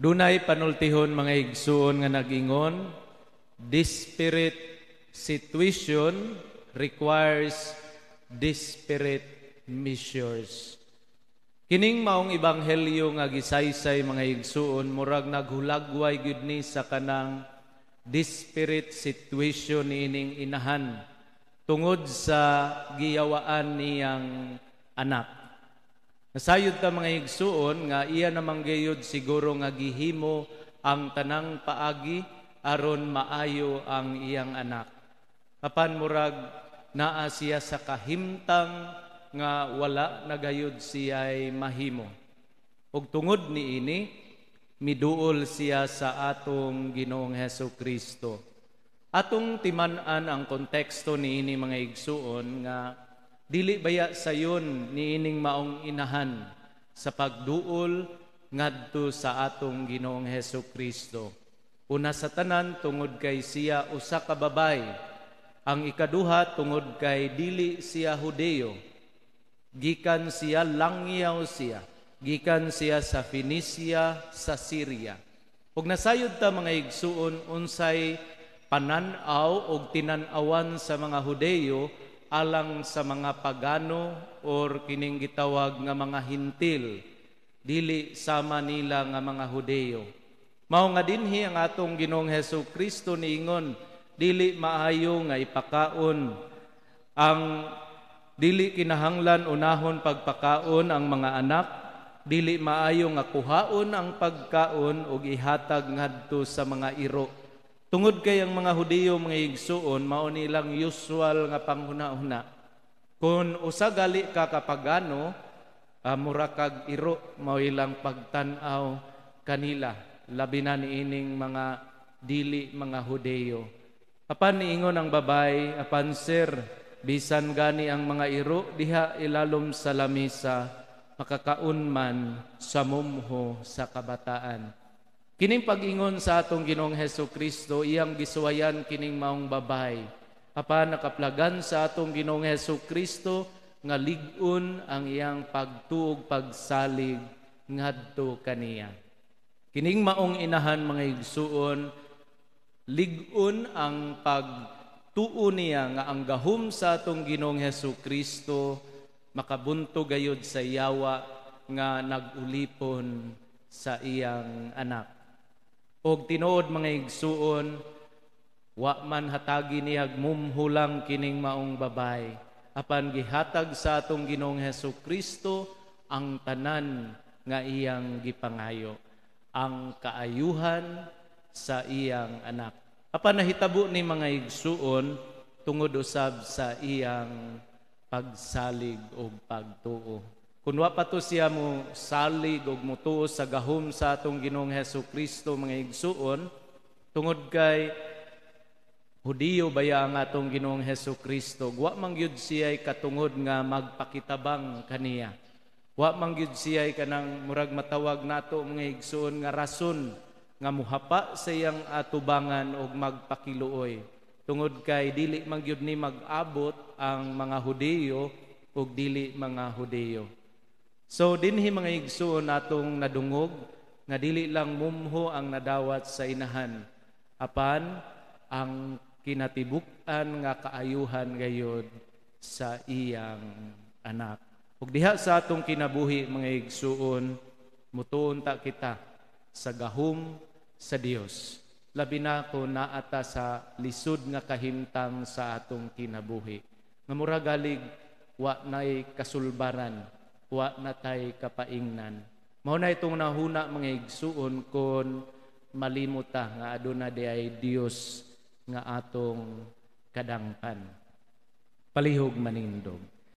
Dunay panultihon mga igsuon nga nagingon, desperate situation requires desperate measures. Kining maong ebanghelyo nga gisaysay mga igsuon murag naghulagway gud ni sa kanang desperate situation ining inahan tungod sa giyawaan niyang anak. Nasayod ta mga igsuon nga iya namang gayod siguro nga gihimo ang tanang paagi aron maayo ang iyang anak. Apan murag naa siya sa kahimtang nga wala nagayod siya'y mahimo. Ug tungod ni ini miduol siya sa atong Ginoong Heso Kristo. Atong timan-an ang konteksto ni ini mga igsuon nga Dili baya sayon niining maong inahan sa pagduol ngadto sa atong Ginoong Heso Kristo. Una sa tanan tungod kay siya usa ka babay. Ang ikaduha tungod kay dili siya Hudeo. Gikan siya langyaw siya. Gikan siya sa Phoenicia sa Syria. Ug nasayod ta mga igsuon unsay pananaw og tinanawan sa mga Hudeo alang sa mga pagano or kining gitawag nga mga hintil dili sama nila nga mga Hudeyo. Mao nga dinhi ang atong Ginoong Heso Kristo niingon dili maayo nga ipakaon ang dili kinahanglan unahon pagpakaon ang mga anak dili maayo nga kuhaon ang pagkaon og ihatag ngadto sa mga iro Tungod kay ang mga Hudiyo mga igsuon mao nilang usual nga panghunahuna. Kun usagali usa gali ka kapagano, uh, ah, mura kag iro mao ilang pagtan-aw kanila labi na ining mga dili mga Hudiyo. Apan niingon ang babay, apan sir, bisan gani ang mga iro diha ilalom sa lamisa makakaunman sa mumho sa kabataan. Kining pag-ingon sa atong Ginoong Heso Kristo, iyang gisuwayan kining maong babay. Apan nakaplagan sa atong Ginoong Heso Kristo nga ligon ang iyang pagtuog pagsalig ngadto kaniya. Kining maong inahan mga igsuon, ligon ang pagtuo niya nga ang gahom sa atong Ginoong Heso Kristo makabunto gayod sa yawa nga nagulipon sa iyang anak og tinood mga igsuon wa man hatagi niyag mumhulang kining maong babay apan gihatag sa atong Ginoong Heso Kristo ang tanan nga iyang gipangayo ang kaayuhan sa iyang anak apan nahitabo ni mga igsuon tungod usab sa iyang pagsalig o pagtuo Kunwa pa to siya mo salig og mutuo sa gahom sa atong Ginoong Heso Kristo mga igsuon tungod kay Hudiyo baya ang atong Ginoong Heso Kristo. Wa mangyud siya ay katungod nga magpakitabang kaniya. Wa mangyud siya siya'y kanang murag matawag nato mga igsoon nga rason nga muhapa sa iyang atubangan og magpakiluoy. Tungod kay dili mangyud ni mag-abot ang mga Hudiyo og dili mga Hudiyo. So dinhi mga igsoon natong nadungog nga dili lang mumho ang nadawat sa inahan apan ang kinatibuk-an nga kaayuhan gayod sa iyang anak. Ug diha sa atong kinabuhi mga igsuon mutuon ta kita sa gahom sa Dios. Labi na ko naata sa lisod nga kahintang sa atong kinabuhi. Nga mura galig wa nay kasulbaran wa natay kapaingnan. Mao na itong nahuna mga igsuon kon malimuta nga aduna diay Dios nga atong kadangpan. Palihog manindog.